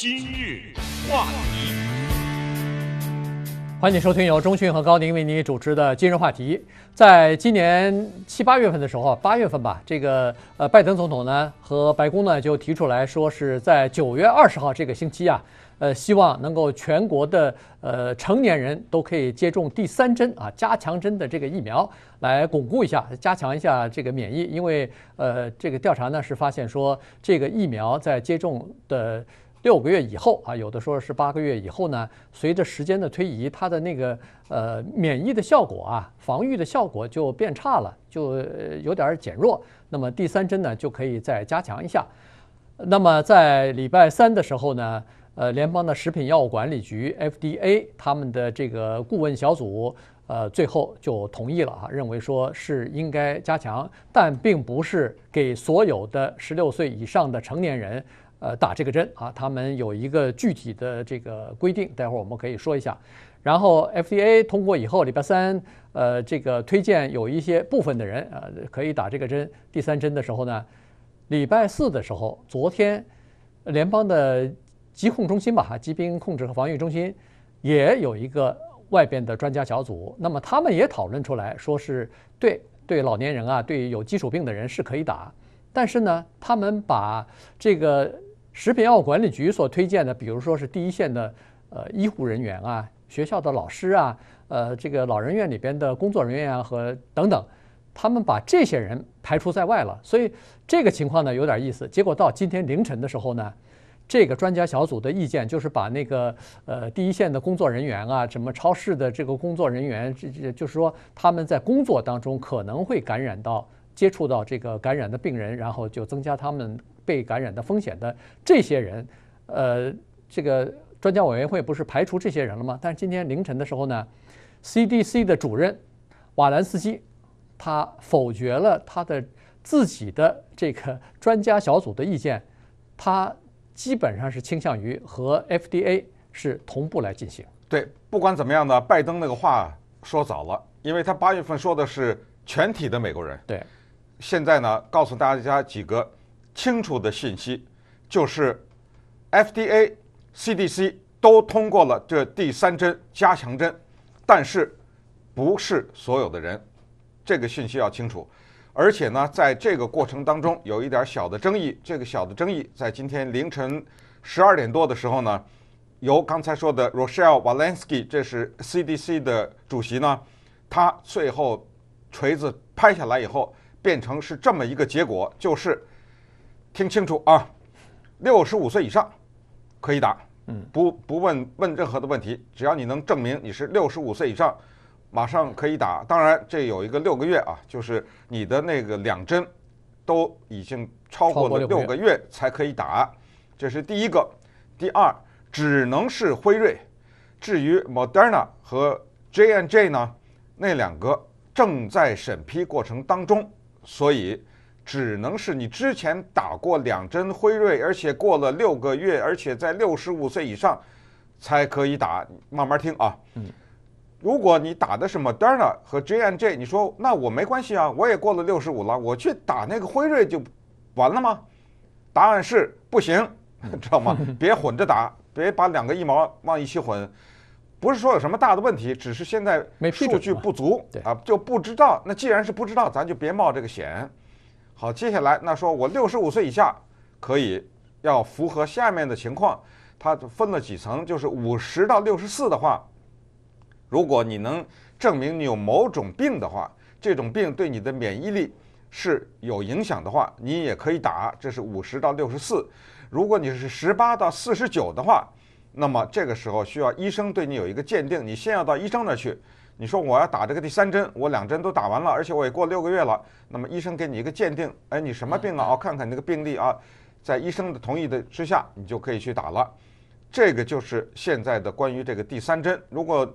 今日话题，欢迎收听由中讯和高宁为你主持的今日话题。在今年七八月份的时候八月份吧，这个呃，拜登总统呢和白宫呢就提出来说，是在九月二十号这个星期啊，呃，希望能够全国的呃成年人都可以接种第三针啊加强针的这个疫苗，来巩固一下，加强一下这个免疫。因为呃，这个调查呢是发现说，这个疫苗在接种的。六个月以后啊，有的说是八个月以后呢。随着时间的推移，它的那个呃免疫的效果啊，防御的效果就变差了，就有点减弱。那么第三针呢，就可以再加强一下。那么在礼拜三的时候呢，呃，联邦的食品药物管理局 FDA 他们的这个顾问小组呃最后就同意了啊，认为说是应该加强，但并不是给所有的十六岁以上的成年人。呃，打这个针啊，他们有一个具体的这个规定，待会儿我们可以说一下。然后 FDA 通过以后，礼拜三，呃，这个推荐有一些部分的人啊，可以打这个针。第三针的时候呢，礼拜四的时候，昨天，联邦的疾控中心吧，疾病控制和防御中心也有一个外边的专家小组，那么他们也讨论出来，说是对对老年人啊，对有基础病的人是可以打，但是呢，他们把这个。食品药物管理局所推荐的，比如说是第一线的，呃，医护人员啊，学校的老师啊，呃，这个老人院里边的工作人员啊和等等，他们把这些人排除在外了，所以这个情况呢有点意思。结果到今天凌晨的时候呢，这个专家小组的意见就是把那个呃第一线的工作人员啊，什么超市的这个工作人员，这这就是说他们在工作当中可能会感染到接触到这个感染的病人，然后就增加他们。被感染的风险的这些人，呃，这个专家委员会不是排除这些人了吗？但是今天凌晨的时候呢，CDC 的主任瓦兰斯基他否决了他的自己的这个专家小组的意见，他基本上是倾向于和 FDA 是同步来进行。对，不管怎么样呢，拜登那个话说早了，因为他八月份说的是全体的美国人。对，现在呢，告诉大家几个。清楚的信息就是，FDA、CDC 都通过了这第三针加强针，但是不是所有的人，这个信息要清楚。而且呢，在这个过程当中有一点小的争议，这个小的争议在今天凌晨十二点多的时候呢，由刚才说的 Rochelle Walensky，这是 CDC 的主席呢，他最后锤子拍下来以后，变成是这么一个结果，就是。听清楚啊，六十五岁以上可以打，嗯，不不问问任何的问题，只要你能证明你是六十五岁以上，马上可以打。当然，这有一个六个月啊，就是你的那个两针都已经超过了六个月才可以打。这是第一个，第二只能是辉瑞。至于 Moderna 和 J and J 呢，那两个正在审批过程当中，所以。只能是你之前打过两针辉瑞，而且过了六个月，而且在六十五岁以上才可以打。慢慢听啊，嗯，如果你打的是 Moderna 和 J&J，你说那我没关系啊，我也过了六十五了，我去打那个辉瑞就完了吗？答案是不行，知道吗？别混着打，别把两个一毛往一起混。不是说有什么大的问题，只是现在数据不足啊，就不知道。那既然是不知道，咱就别冒这个险。好，接下来那说，我六十五岁以下可以要符合下面的情况，它分了几层，就是五十到六十四的话，如果你能证明你有某种病的话，这种病对你的免疫力是有影响的话，你也可以打，这是五十到六十四。如果你是十八到四十九的话，那么这个时候需要医生对你有一个鉴定，你先要到医生那去。你说我要打这个第三针，我两针都打完了，而且我也过六个月了。那么医生给你一个鉴定，哎，你什么病啊？哦，看看你那个病例啊，在医生的同意的之下，你就可以去打了。这个就是现在的关于这个第三针。如果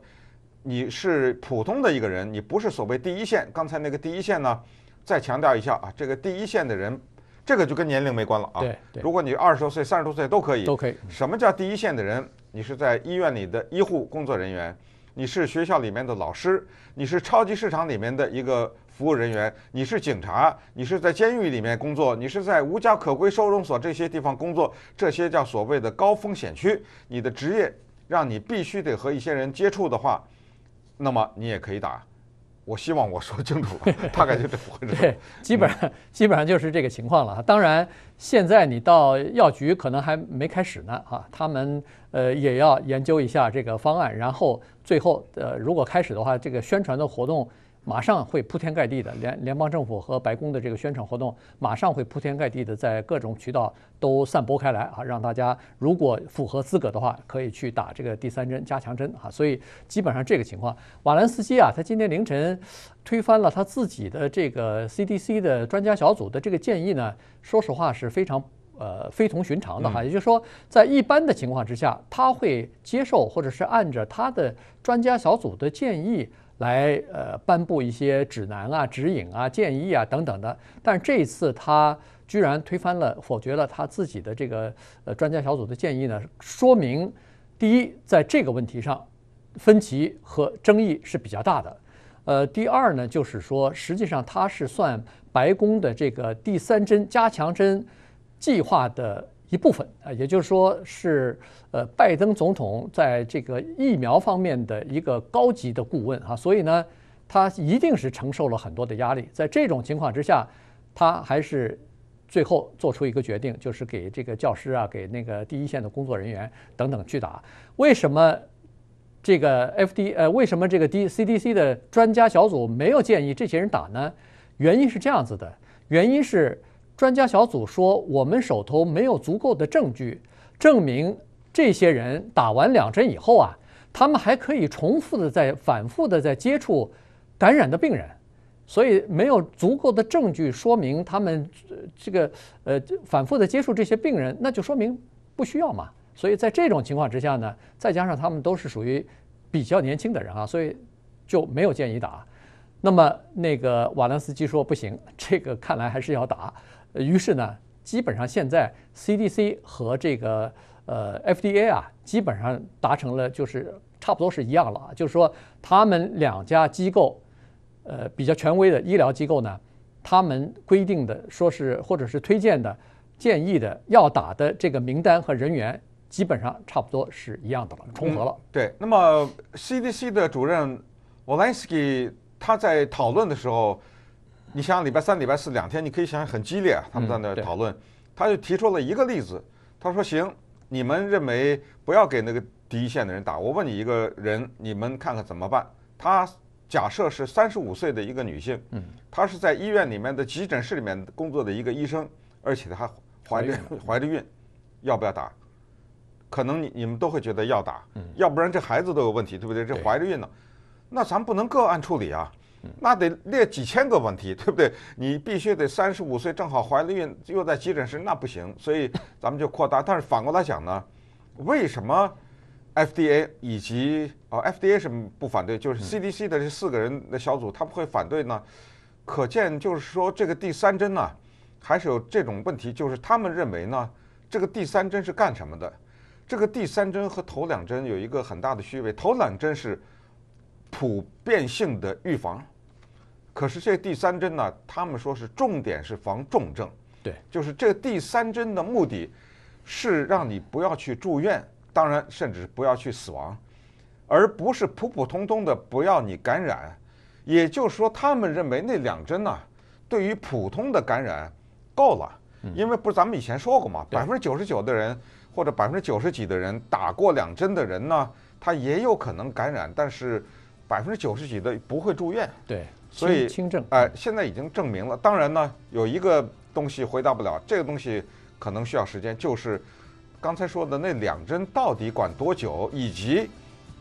你是普通的一个人，你不是所谓第一线。刚才那个第一线呢，再强调一下啊，这个第一线的人，这个就跟年龄没关了啊。对。如果你二十多岁、三十多岁都可以。都可以。什么叫第一线的人？你是在医院里的医护工作人员。你是学校里面的老师，你是超级市场里面的一个服务人员，你是警察，你是在监狱里面工作，你是在无家可归收容所这些地方工作，这些叫所谓的高风险区，你的职业让你必须得和一些人接触的话，那么你也可以打。我希望我说清楚了，大概就这回事。对，基本上基本上就是这个情况了。当然，现在你到药局可能还没开始呢，哈，他们呃也要研究一下这个方案，然后最后呃如果开始的话，这个宣传的活动。马上会铺天盖地的联联邦政府和白宫的这个宣传活动，马上会铺天盖地的在各种渠道都散播开来啊！让大家如果符合资格的话，可以去打这个第三针加强针啊！所以基本上这个情况，瓦兰斯基啊，他今天凌晨推翻了他自己的这个 CDC 的专家小组的这个建议呢。说实话是非常呃非同寻常的哈，也就是说在一般的情况之下，他会接受或者是按着他的专家小组的建议。来，呃，颁布一些指南啊、指引啊、建议啊等等的。但这一次，他居然推翻了、否决了他自己的这个呃专家小组的建议呢。说明，第一，在这个问题上，分歧和争议是比较大的。呃，第二呢，就是说，实际上他是算白宫的这个第三针加强针计划的。一部分啊，也就是说是呃，拜登总统在这个疫苗方面的一个高级的顾问啊，所以呢，他一定是承受了很多的压力。在这种情况之下，他还是最后做出一个决定，就是给这个教师啊，给那个第一线的工作人员等等去打。为什么这个 F D 呃，为什么这个 D C D C 的专家小组没有建议这些人打呢？原因是这样子的，原因是。专家小组说，我们手头没有足够的证据证明这些人打完两针以后啊，他们还可以重复的在反复的在接触感染的病人，所以没有足够的证据说明他们这个呃反复的接触这些病人，那就说明不需要嘛。所以在这种情况之下呢，再加上他们都是属于比较年轻的人啊，所以就没有建议打。那么那个瓦良斯基说不行，这个看来还是要打。于是呢，基本上现在 CDC 和这个呃 FDA 啊，基本上达成了，就是差不多是一样了。就是说，他们两家机构，呃，比较权威的医疗机构呢，他们规定的，说是或者是推荐的建议的要打的这个名单和人员，基本上差不多是一样的了，重合了。对，那么 CDC 的主任 w a l e n s k y 他在讨论的时候。你想礼拜三、礼拜四两天，你可以想想很激烈啊，他们在那讨论，他就提出了一个例子，他说：“行，你们认为不要给那个第一线的人打。我问你一个人，你们看看怎么办？他假设是三十五岁的一个女性，嗯，她是在医院里面的急诊室里面工作的一个医生，而且她还怀着怀着孕，要不要打？可能你你们都会觉得要打，要不然这孩子都有问题，对不对？这怀着孕呢，那咱不能个案处理啊。”那得列几千个问题，对不对？你必须得三十五岁正好怀了孕又在急诊室，那不行。所以咱们就扩大。但是反过来讲呢，为什么 FDA 以及啊 FDA 是不反对，就是 CDC 的这四个人的小组他们会反对呢？可见就是说这个第三针呢，还是有这种问题。就是他们认为呢，这个第三针是干什么的？这个第三针和头两针有一个很大的区别。头两针是普遍性的预防。可是这第三针呢，他们说是重点是防重症，对，就是这第三针的目的，是让你不要去住院，当然甚至不要去死亡，而不是普普通通的不要你感染。也就是说，他们认为那两针呢，对于普通的感染够了，因为不是咱们以前说过嘛，百分之九十九的人或者百分之九十几的人打过两针的人呢，他也有可能感染，但是百分之九十几的不会住院。对。所以，哎，现在已经证明了。当然呢，有一个东西回答不了，这个东西可能需要时间，就是刚才说的那两针到底管多久，以及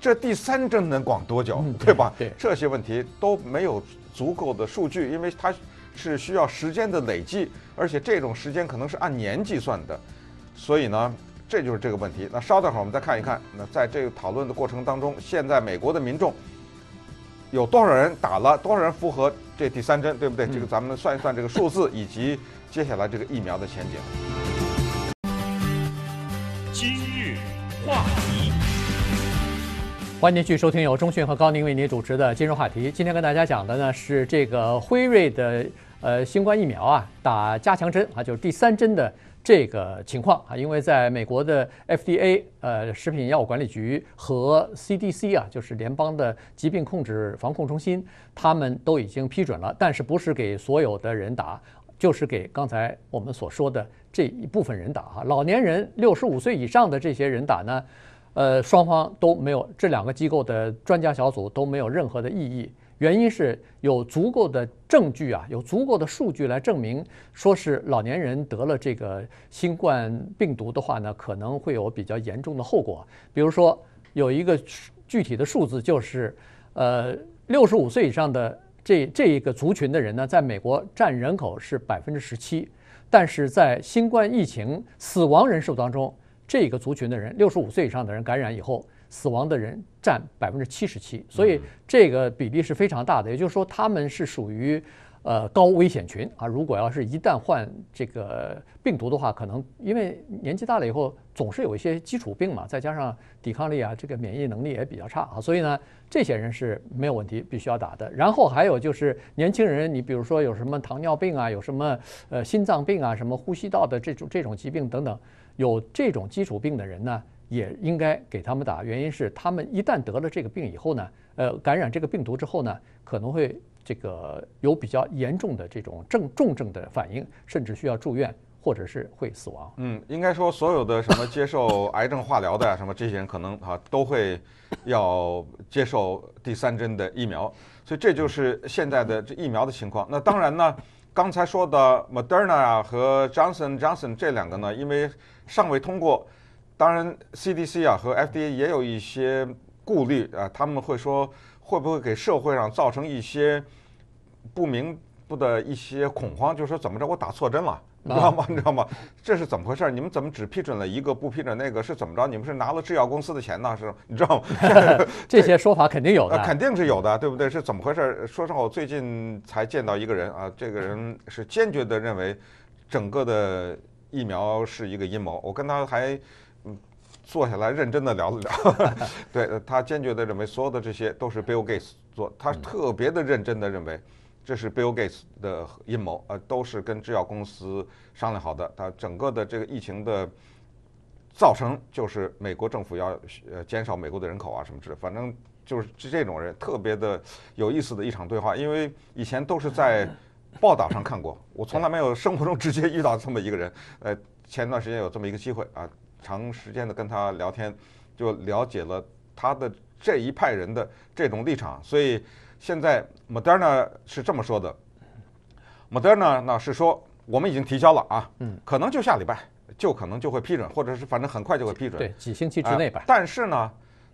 这第三针能管多久，对吧？对，这些问题都没有足够的数据，因为它是需要时间的累计，而且这种时间可能是按年计算的。所以呢，这就是这个问题。那稍等会儿我们再看一看。那在这个讨论的过程当中，现在美国的民众。有多少人打了？多少人符合这第三针？对不对？这个咱们算一算这个数字，以及接下来这个疫苗的前景。今日话题，欢迎继续收听由中讯和高宁为您主持的《今日话题》。今天跟大家讲的呢是这个辉瑞的。呃，新冠疫苗啊，打加强针啊，就是第三针的这个情况啊，因为在美国的 FDA，呃，食品药物管理局和 CDC 啊，就是联邦的疾病控制防控中心，他们都已经批准了，但是不是给所有的人打，就是给刚才我们所说的这一部分人打啊，老年人六十五岁以上的这些人打呢，呃，双方都没有这两个机构的专家小组都没有任何的异议。原因是有足够的证据啊，有足够的数据来证明，说是老年人得了这个新冠病毒的话呢，可能会有比较严重的后果。比如说，有一个具体的数字，就是，呃，六十五岁以上的这这一个族群的人呢，在美国占人口是百分之十七，但是在新冠疫情死亡人数当中，这个族群的人，六十五岁以上的人感染以后。死亡的人占百分之七十七，所以这个比例是非常大的。也就是说，他们是属于呃高危险群啊。如果要是一旦患这个病毒的话，可能因为年纪大了以后总是有一些基础病嘛，再加上抵抗力啊，这个免疫能力也比较差啊，所以呢，这些人是没有问题，必须要打的。然后还有就是年轻人，你比如说有什么糖尿病啊，有什么呃心脏病啊，什么呼吸道的这种这种疾病等等，有这种基础病的人呢。也应该给他们打，原因是他们一旦得了这个病以后呢，呃，感染这个病毒之后呢，可能会这个有比较严重的这种症重症的反应，甚至需要住院，或者是会死亡。嗯，应该说所有的什么接受癌症化疗的呀，什么这些人可能啊都会要接受第三针的疫苗，所以这就是现在的这疫苗的情况。那当然呢，刚才说的 Moderna 啊和 Johnson Johnson 这两个呢，因为尚未通过。当然，CDC 啊和 FDA 也有一些顾虑啊，他们会说会不会给社会上造成一些不明不的一些恐慌？就是说怎么着我打错针了，你知道吗？你知道吗？这是怎么回事？你们怎么只批准了一个，不批准那个？是怎么着？你们是拿了制药公司的钱呢？是？你知道吗？这些说法肯定有的，肯定是有的，对不对？是怎么回事？说实话，我最近才见到一个人啊，这个人是坚决的认为整个的疫苗是一个阴谋。我跟他还。坐下来认真的聊了聊，对他坚决的认为所有的这些都是 Bill Gates 做，他特别的认真的认为这是 Bill Gates 的阴谋，呃，都是跟制药公司商量好的。他整个的这个疫情的造成就是美国政府要呃减少美国的人口啊，什么之类，反正就是这种人特别的有意思的一场对话，因为以前都是在 报道上看过，我从来没有生活中直接遇到这么一个人。呃，前段时间有这么一个机会啊。长时间的跟他聊天，就了解了他的这一派人的这种立场。所以现在莫德 a 是这么说的，莫德 a 呢是说我们已经提交了啊，嗯，可能就下礼拜就可能就会批准，或者是反正很快就会批准，对，几星期之内吧。但是呢，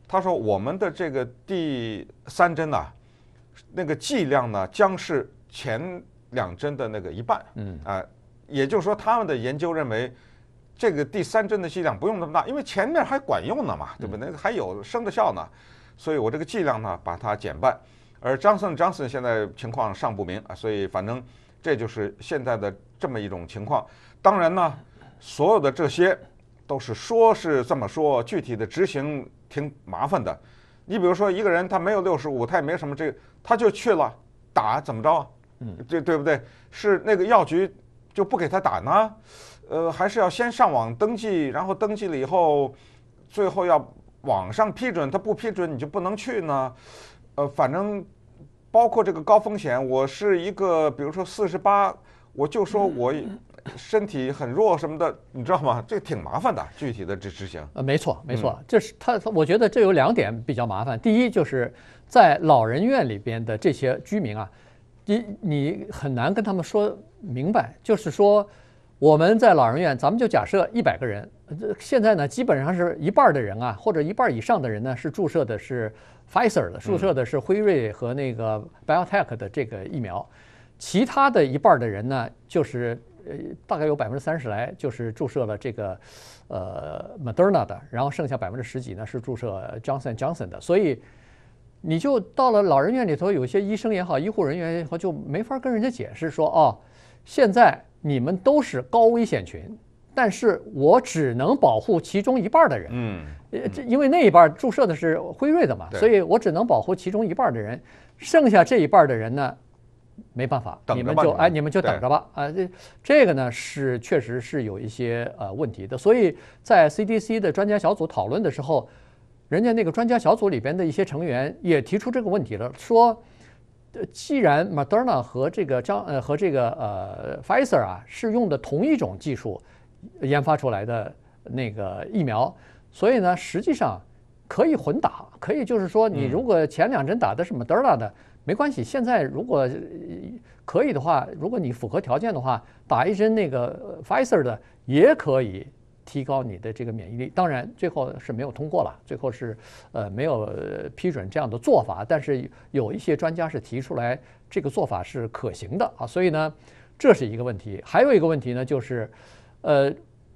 他说我们的这个第三针呢，那个剂量呢将是前两针的那个一半，嗯啊，也就是说他们的研究认为。这个第三针的剂量不用那么大，因为前面还管用呢嘛，对不那个还有生的效呢，所以我这个剂量呢把它减半。而张森，张森现在情况尚不明啊，所以反正这就是现在的这么一种情况。当然呢，所有的这些都是说是这么说，具体的执行挺麻烦的。你比如说一个人他没有六十五，他也没什么这，他就去了打怎么着啊？嗯，对对不对？是那个药局就不给他打呢？呃，还是要先上网登记，然后登记了以后，最后要网上批准，他不批准你就不能去呢。呃，反正包括这个高风险，我是一个，比如说四十八，我就说我 身体很弱什么的，你知道吗？这挺麻烦的，具体的执执行。呃，没错，没错，这是他。我觉得这有两点比较麻烦，第一就是在老人院里边的这些居民啊，你你很难跟他们说明白，就是说。我们在老人院，咱们就假设一百个人，这现在呢，基本上是一半的人啊，或者一半以上的人呢，是注射的是 Pfizer 的，注射的是辉瑞和那个 BioTech 的这个疫苗，其他的一半的人呢，就是呃，大概有百分之三十来，就是注射了这个呃 Moderna 的，然后剩下百分之十几呢是注射 Johnson Johnson 的，所以你就到了老人院里头，有些医生也好，医护人员也好，就没法跟人家解释说哦，现在。你们都是高危险群，但是我只能保护其中一半的人。嗯，呃，这因为那一半注射的是辉瑞的嘛，所以我只能保护其中一半的人，剩下这一半的人呢，没办法，你们就哎，你们就等着吧。啊，这这个呢是确实是有一些呃问题的，所以在 CDC 的专家小组讨论的时候，人家那个专家小组里边的一些成员也提出这个问题了，说。呃，既然 Moderna 和这个张呃和这个呃 Pfizer 啊是用的同一种技术研发出来的那个疫苗，所以呢，实际上可以混打，可以就是说，你如果前两针打的是 Moderna 的，没关系，现在如果可以的话，如果你符合条件的话，打一针那个 Pfizer 的也可以。提高你的这个免疫力，当然最后是没有通过了，最后是，呃，没有批准这样的做法。但是有一些专家是提出来，这个做法是可行的啊，所以呢，这是一个问题。还有一个问题呢，就是，呃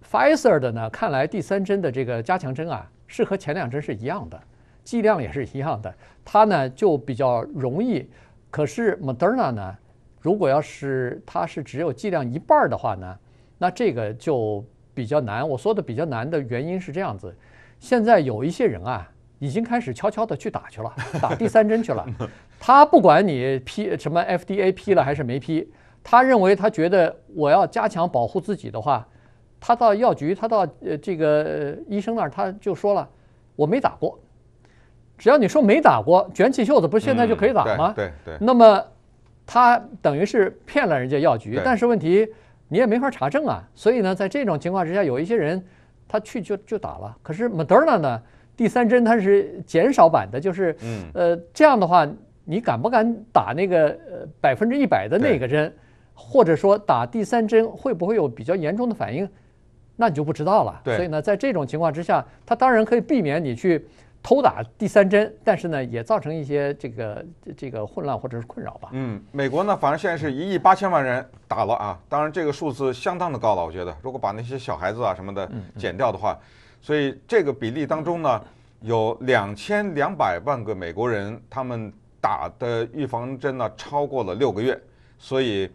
，Pfizer 的呢，看来第三针的这个加强针啊，是和前两针是一样的，剂量也是一样的，它呢就比较容易。可是 Moderna 呢，如果要是它是只有剂量一半的话呢，那这个就。比较难，我说的比较难的原因是这样子，现在有一些人啊，已经开始悄悄地去打去了，打第三针去了。他不管你批什么 FDA 批了还是没批，他认为他觉得我要加强保护自己的话，他到药局，他到呃这个医生那儿，他就说了，我没打过。只要你说没打过，卷起袖子，不是现在就可以打吗？对对。那么他等于是骗了人家药局，但是问题。你也没法查证啊，所以呢，在这种情况之下，有一些人他去就就打了。可是 Moderna 呢，第三针它是减少版的，就是，呃，这样的话，你敢不敢打那个呃百分之一百的那个针，或者说打第三针会不会有比较严重的反应，那你就不知道了。所以呢，在这种情况之下，他当然可以避免你去。偷打第三针，但是呢，也造成一些这个这个混乱或者是困扰吧。嗯，美国呢，反正现在是一亿八千万人打了啊，当然这个数字相当的高了。我觉得，如果把那些小孩子啊什么的减掉的话，所以这个比例当中呢，有两千两百万个美国人，他们打的预防针呢超过了六个月，所以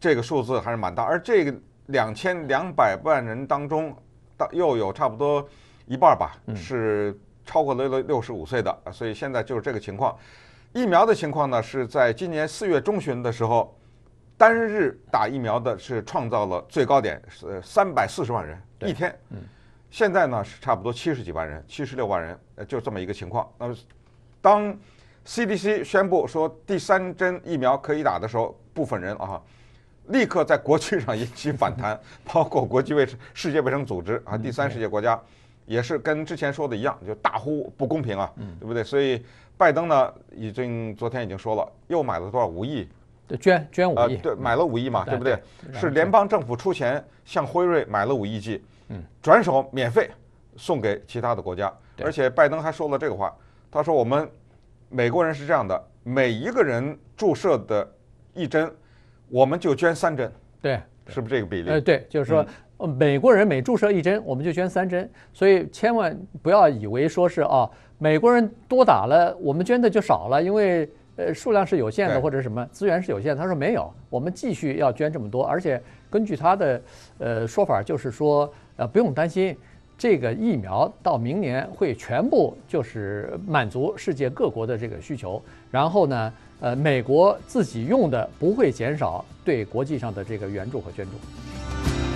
这个数字还是蛮大。而这个两千两百万人当中，到又有差不多一半儿吧是。超过了六六十五岁的，所以现在就是这个情况。疫苗的情况呢，是在今年四月中旬的时候，单日打疫苗的是创造了最高点，是三百四十万人一天。现在呢是差不多七十几万人，七十六万人，就这么一个情况。那么，当 CDC 宣布说第三针疫苗可以打的时候，部分人啊，立刻在国际上引起反弹，包括国际卫生、世界卫生组织啊，第三世界国家。也是跟之前说的一样，就大呼不公平啊，对不对？所以拜登呢，已经昨天已经说了，又买了多少五亿？对，捐捐五亿，对，买了五亿嘛，对不对？是联邦政府出钱向辉瑞买了五亿剂，嗯，转手免费送给其他的国家。而且拜登还说了这个话，他说我们美国人是这样的，每一个人注射的一针，我们就捐三针，对，是不是这个比例？呃，对，就是说。呃，美国人每注射一针，我们就捐三针，所以千万不要以为说是啊，美国人多打了，我们捐的就少了，因为呃数量是有限的，或者什么资源是有限。他说没有，我们继续要捐这么多，而且根据他的呃说法，就是说呃不用担心这个疫苗到明年会全部就是满足世界各国的这个需求，然后呢呃美国自己用的不会减少对国际上的这个援助和捐助。